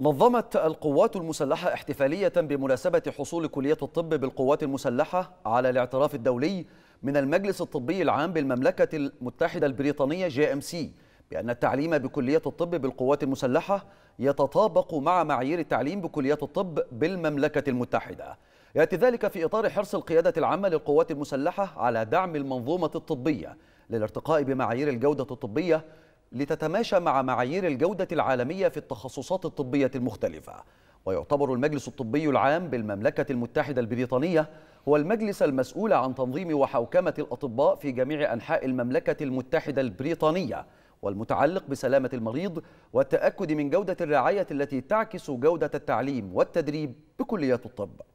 نظمت القوات المسلحة احتفالية بمناسبة حصول كلية الطب بالقوات المسلحة على الاعتراف الدولي من المجلس الطبي العام بالمملكة المتحدة البريطانية جي ام سي بأن التعليم بكلية الطب بالقوات المسلحة يتطابق مع معايير التعليم بكلية الطب بالمملكة المتحدة يأتي ذلك في إطار حرص القيادة العامة للقوات المسلحة على دعم المنظومة الطبية للارتقاء بمعايير الجودة الطبية لتتماشى مع معايير الجودة العالمية في التخصصات الطبية المختلفة ويعتبر المجلس الطبي العام بالمملكة المتحدة البريطانية هو المجلس المسؤول عن تنظيم وحوكمة الأطباء في جميع أنحاء المملكة المتحدة البريطانية والمتعلق بسلامة المريض والتأكد من جودة الرعاية التي تعكس جودة التعليم والتدريب بكليات الطب